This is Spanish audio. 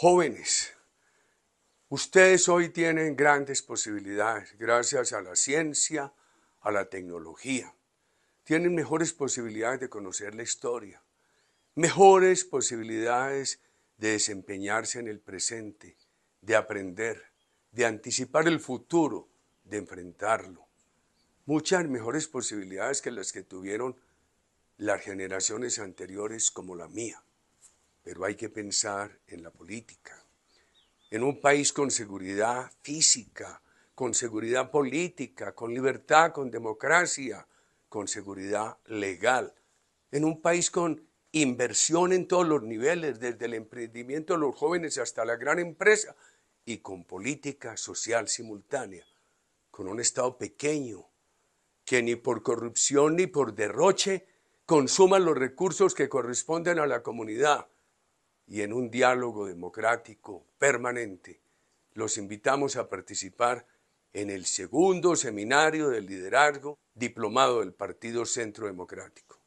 Jóvenes, ustedes hoy tienen grandes posibilidades gracias a la ciencia, a la tecnología. Tienen mejores posibilidades de conocer la historia, mejores posibilidades de desempeñarse en el presente, de aprender, de anticipar el futuro, de enfrentarlo. Muchas mejores posibilidades que las que tuvieron las generaciones anteriores como la mía pero hay que pensar en la política. En un país con seguridad física, con seguridad política, con libertad, con democracia, con seguridad legal. En un país con inversión en todos los niveles, desde el emprendimiento de los jóvenes hasta la gran empresa, y con política social simultánea, con un Estado pequeño que ni por corrupción ni por derroche consuma los recursos que corresponden a la comunidad y en un diálogo democrático permanente. Los invitamos a participar en el segundo seminario de liderazgo diplomado del Partido Centro Democrático.